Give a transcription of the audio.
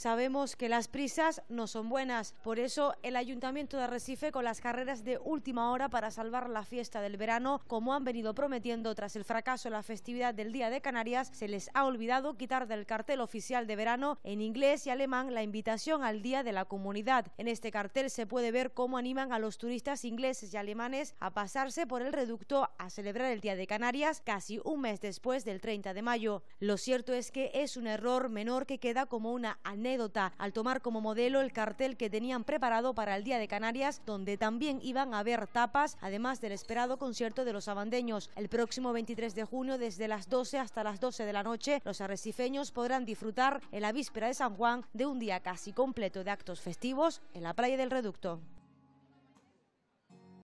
Sabemos que las prisas no son buenas, por eso el Ayuntamiento de Recife con las carreras de última hora para salvar la fiesta del verano, como han venido prometiendo tras el fracaso de la festividad del Día de Canarias, se les ha olvidado quitar del cartel oficial de verano en inglés y alemán la invitación al Día de la Comunidad. En este cartel se puede ver cómo animan a los turistas ingleses y alemanes a pasarse por el reducto a celebrar el Día de Canarias casi un mes después del 30 de mayo. Lo cierto es que es un error menor que queda como una anécdota al tomar como modelo el cartel que tenían preparado para el Día de Canarias, donde también iban a haber tapas, además del esperado concierto de los abandeños. El próximo 23 de junio, desde las 12 hasta las 12 de la noche, los arrecifeños podrán disfrutar en la víspera de San Juan de un día casi completo de actos festivos en la playa del Reducto.